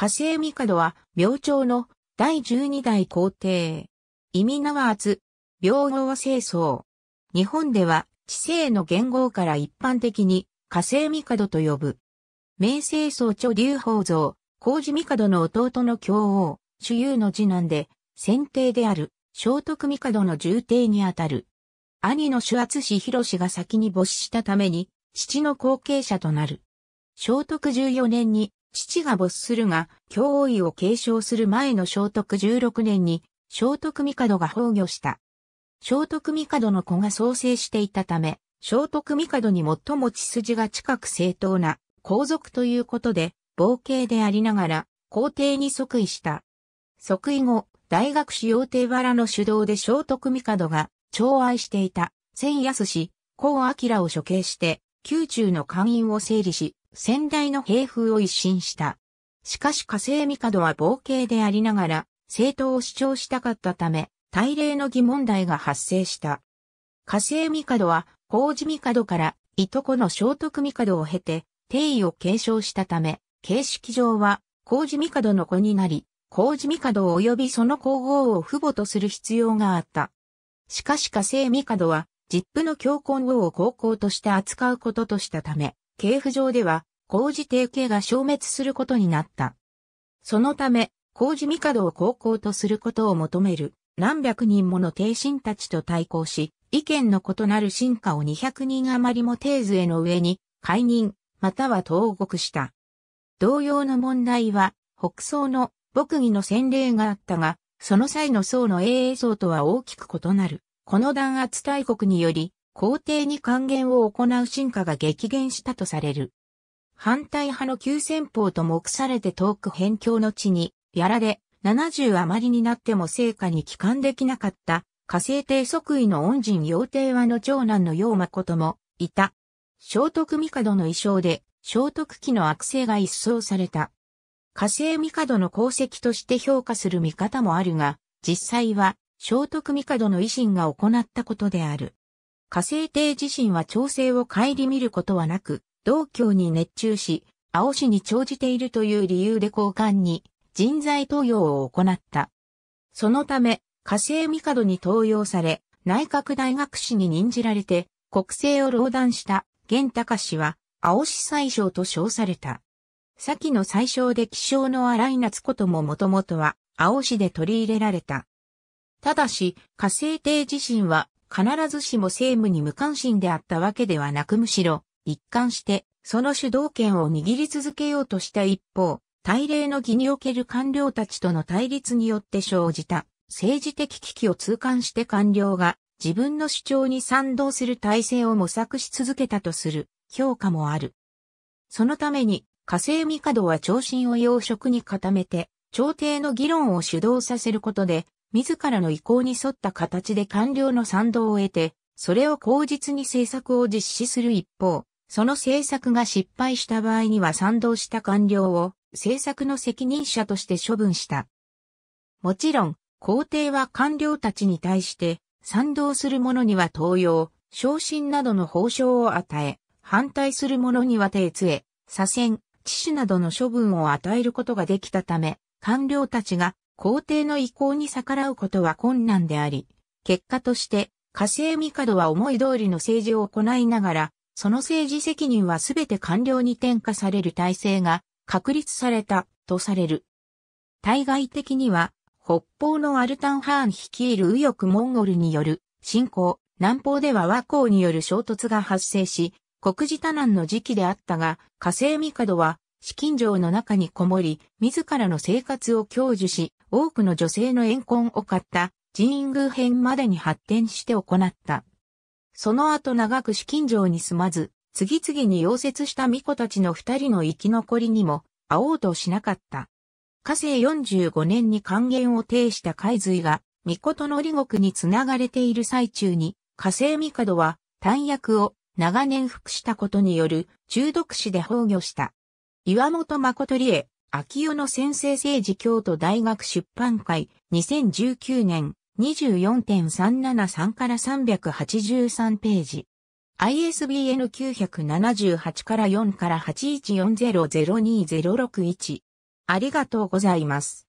火星帝は、明朝の第十二代皇帝。意味縄厚、病号は清掃。日本では、知性の元号から一般的に、火星帝と呼ぶ。明清宗著流法像、工三帝の弟の教王、主優の次男で、先帝である、聖徳帝の重帝にあたる。兄の主厚氏広氏が先に没したために、父の後継者となる。聖徳十四年に父が没するが、教位を継承する前の聖徳16年に、聖徳帝が崩御した。聖徳帝の子が創生していたため、聖徳帝に最も血筋が近く正当な皇族ということで、冒険でありながら、皇帝に即位した。即位後、大学士用帝原の主導で聖徳帝が、寵愛していた、千安氏、孔明を処刑して、宮中の官員を整理し、先代の兵風を一新した。しかし火星帝は冒険でありながら、政党を主張したかったため、大例の疑問題が発生した。火星帝は、子帝から、いとこの聖徳帝を経て、帝位を継承したため、形式上は、子帝の子になり、子帝及びその皇后を父母とする必要があった。しかし火星帝は、実父の教皇を皇后として扱うこととしたため、系譜上では、工事提携が消滅することになった。そのため、工事帝を高校とすることを求める何百人もの帝身たちと対抗し、意見の異なる進化を200人余りも定図への上に解任、または投獄した。同様の問題は、北宋の牧儀の洗礼があったが、その際の宋の英英宋とは大きく異なる。この弾圧大国により、皇帝に還元を行う進化が激減したとされる。反対派の急先鋒と目されて遠く辺境の地に、やられ、70余りになっても成果に帰還できなかった、火星帝即位の恩人陽帝和の長男の陽誠も、いた。聖徳帝の衣装で、聖徳期の悪性が一掃された。火星帝の功績として評価する見方もあるが、実際は、聖徳帝の維新が行ったことである。火星帝自身は調整を顧みることはなく、同郷に熱中し、青氏に長じているという理由で交換に人材登用を行った。そのため、火星帝に登用され、内閣大学士に任じられて、国政を労断した玄隆氏は、青氏最小と称された。先の最小で気象の荒い夏ことももともとは、青氏で取り入れられた。ただし、火星帝自身は必ずしも政務に無関心であったわけではなくむしろ、一貫して、その主導権を握り続けようとした一方、大礼の儀における官僚たちとの対立によって生じた政治的危機を痛感して官僚が自分の主張に賛同する体制を模索し続けたとする評価もある。そのために火星帝は長身を要職に固めて朝廷の議論を主導させることで自らの意向に沿った形で官僚の賛同を得て、それを口実に政策を実施する一方、その政策が失敗した場合には賛同した官僚を政策の責任者として処分した。もちろん、皇帝は官僚たちに対して賛同する者には登用、昇進などの報奨を与え、反対する者には手つえ、左遷、致死などの処分を与えることができたため、官僚たちが皇帝の意向に逆らうことは困難であり、結果として火星帝は思い通りの政治を行いながら、その政治責任はすべて官僚に転嫁される体制が確立されたとされる。対外的には、北方のアルタンハーン率いる右翼モンゴルによる侵攻、南方では和光による衝突が発生し、国事多難の時期であったが、火星帝は資金城の中にこもり、自らの生活を享受し、多くの女性の怨恨を買った神宮編までに発展して行った。その後長く資金城に住まず、次々に溶接した巫女たちの二人の生き残りにも会おうとしなかった。火星45年に還元を呈した海髄が、巫女の利国につながれている最中に、火星帝は、弾薬を長年服したことによる中毒死で崩御した。岩本誠理恵、秋代の先生政治京都大学出版会、2019年24.373から383ページ。ISBN 978から4から81400206 1ありがとうございます。